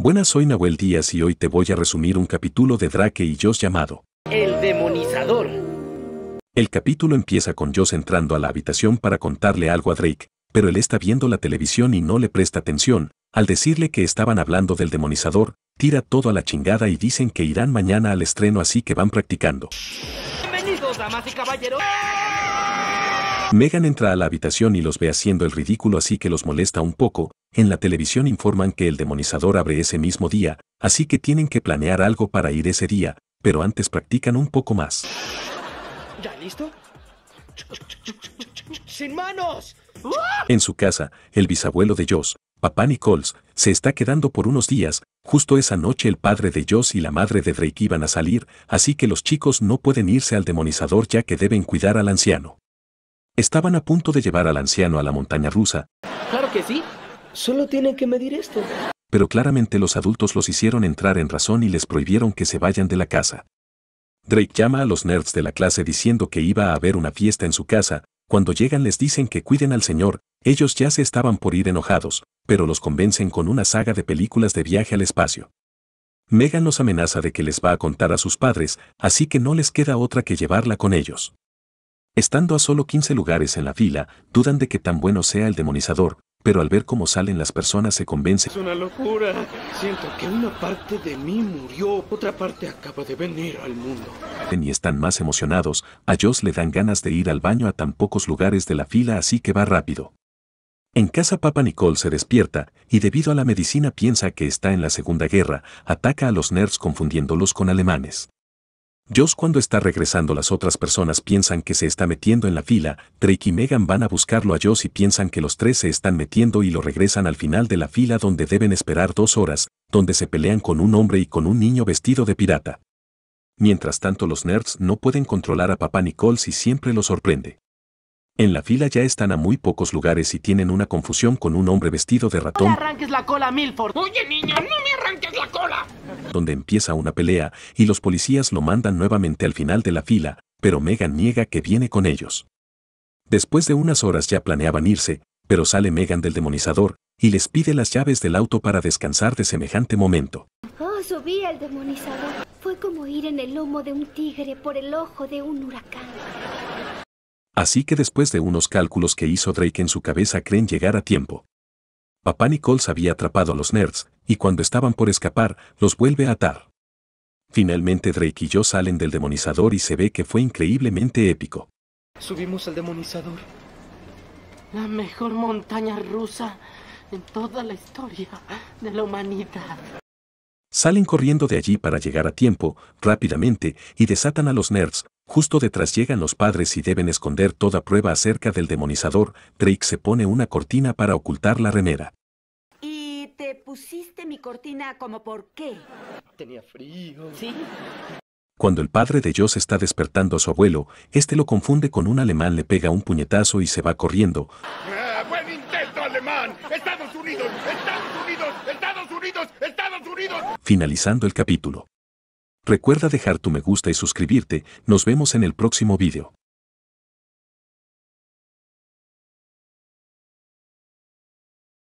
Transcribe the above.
Buenas, soy Nahuel Díaz y hoy te voy a resumir un capítulo de Drake y Josh llamado El demonizador. El capítulo empieza con Josh entrando a la habitación para contarle algo a Drake, pero él está viendo la televisión y no le presta atención. Al decirle que estaban hablando del demonizador, tira todo a la chingada y dicen que irán mañana al estreno así que van practicando. Bienvenidos, damas y caballeros. Megan entra a la habitación y los ve haciendo el ridículo así que los molesta un poco, en la televisión informan que el demonizador abre ese mismo día, así que tienen que planear algo para ir ese día, pero antes practican un poco más. ¿Ya listo? ¡Sin manos! En su casa, el bisabuelo de Joss, papá Nichols, se está quedando por unos días. Justo esa noche el padre de Joss y la madre de Drake iban a salir, así que los chicos no pueden irse al demonizador ya que deben cuidar al anciano. Estaban a punto de llevar al anciano a la montaña rusa. Claro que sí, Solo tienen que medir esto. Pero claramente los adultos los hicieron entrar en razón y les prohibieron que se vayan de la casa. Drake llama a los nerds de la clase diciendo que iba a haber una fiesta en su casa, cuando llegan les dicen que cuiden al señor, ellos ya se estaban por ir enojados, pero los convencen con una saga de películas de viaje al espacio. Megan los amenaza de que les va a contar a sus padres, así que no les queda otra que llevarla con ellos. Estando a solo 15 lugares en la fila, dudan de que tan bueno sea el demonizador, pero al ver cómo salen las personas se convence. Es una locura. Siento que una parte de mí murió, otra parte acaba de venir al mundo. Y están más emocionados, a Joss le dan ganas de ir al baño a tan pocos lugares de la fila así que va rápido. En casa Papa Nicole se despierta, y debido a la medicina piensa que está en la Segunda Guerra, ataca a los nerds confundiéndolos con alemanes. Josh cuando está regresando las otras personas piensan que se está metiendo en la fila, Drake y Megan van a buscarlo a Josh y piensan que los tres se están metiendo y lo regresan al final de la fila donde deben esperar dos horas, donde se pelean con un hombre y con un niño vestido de pirata. Mientras tanto los nerds no pueden controlar a papá Nicole si siempre lo sorprende. En la fila ya están a muy pocos lugares y tienen una confusión con un hombre vestido de ratón. No arranques la cola, Milford. Oye, niño, no me arranques la cola. Donde empieza una pelea y los policías lo mandan nuevamente al final de la fila, pero Megan niega que viene con ellos. Después de unas horas ya planeaban irse, pero sale Megan del demonizador y les pide las llaves del auto para descansar de semejante momento. Oh, subí al demonizador. Fue como ir en el lomo de un tigre por el ojo de un huracán. Así que después de unos cálculos que hizo Drake en su cabeza creen llegar a tiempo. Papá Nichols había atrapado a los nerds, y cuando estaban por escapar, los vuelve a atar. Finalmente Drake y yo salen del demonizador y se ve que fue increíblemente épico. Subimos al demonizador. La mejor montaña rusa en toda la historia de la humanidad. Salen corriendo de allí para llegar a tiempo, rápidamente, y desatan a los nerds, Justo detrás llegan los padres y deben esconder toda prueba acerca del demonizador. Drake se pone una cortina para ocultar la remera. ¿Y te pusiste mi cortina como por qué? Tenía frío. Sí. Cuando el padre de Joss está despertando a su abuelo, este lo confunde con un alemán, le pega un puñetazo y se va corriendo. Ah, ¡Buen intento, alemán! ¡Estados Unidos! ¡Estados Unidos! ¡Estados Unidos! ¡Estados Unidos! Finalizando el capítulo. Recuerda dejar tu me gusta y suscribirte, nos vemos en el próximo vídeo.